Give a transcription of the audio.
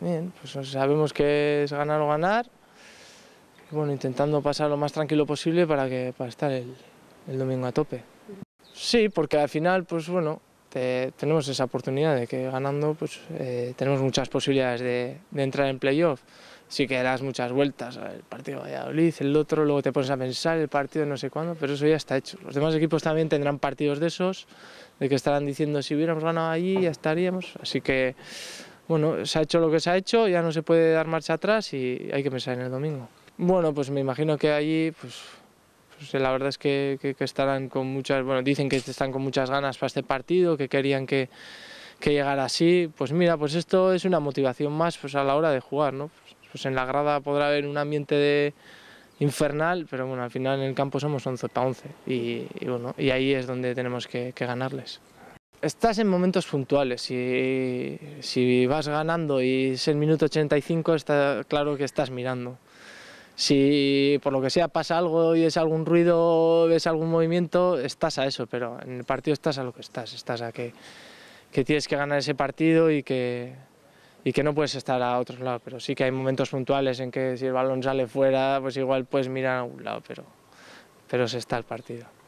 Bien, pues sabemos que es ganar o ganar. bueno, intentando pasar lo más tranquilo posible para, que, para estar el, domingo a tope. Sí, porque al final, pues bueno, tenemos esa oportunidad de que ganando pues, eh, tenemos muchas posibilidades de, entrar en playoff. Sí que das muchas vueltas, al partido de Valladolid, el otro, luego te pones a pensar el partido no sé cuándo, pero eso ya está hecho. Los demás equipos también tendrán partidos de esos, de que estarán diciendo si hubiéramos ganado allí ya estaríamos, así que bueno, se ha hecho lo que se ha hecho, ya no se puede dar marcha atrás y hay que pensar en el domingo. Bueno, pues me imagino que allí, pues, pues la verdad es que, estarán con muchas, bueno, dicen que están con muchas ganas para este partido, que querían que, que llegara así. Pues mira, pues esto es una motivación más pues a la hora de jugar, ¿no? Pues, pues en la grada podrá haber un ambiente de infernal, pero bueno, al final en el campo somos 11 para 11 y, y bueno, y ahí es donde tenemos que ganarles. Estás en momentos puntuales. Si, si vas ganando y es el minuto 85, está claro que estás mirando. Si por lo que sea pasa algo y es algún ruido, ves algún movimiento, estás a eso, pero en el partido estás a lo que estás, estás a que, tienes que ganar ese partido y que, no puedes estar a otro lado, pero sí que hay momentos puntuales en que si el balón sale fuera, pues igual puedes mirar a un lado, pero, pero se está el partido.